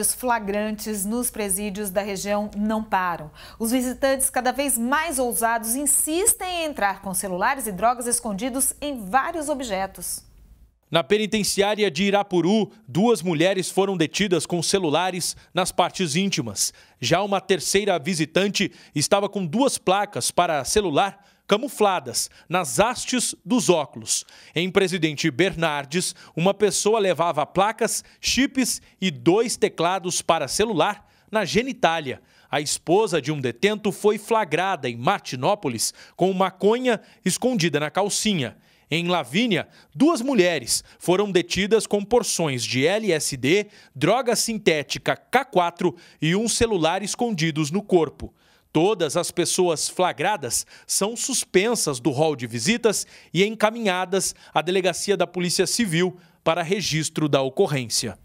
Os flagrantes nos presídios da região não param. Os visitantes, cada vez mais ousados, insistem em entrar com celulares e drogas escondidos em vários objetos. Na penitenciária de Irapuru, duas mulheres foram detidas com celulares nas partes íntimas. Já uma terceira visitante estava com duas placas para celular camufladas nas hastes dos óculos. Em Presidente Bernardes, uma pessoa levava placas, chips e dois teclados para celular na genitália. A esposa de um detento foi flagrada em Martinópolis com maconha escondida na calcinha. Em Lavínia, duas mulheres foram detidas com porções de LSD, droga sintética K4 e um celular escondidos no corpo. Todas as pessoas flagradas são suspensas do rol de visitas e encaminhadas à delegacia da Polícia Civil para registro da ocorrência.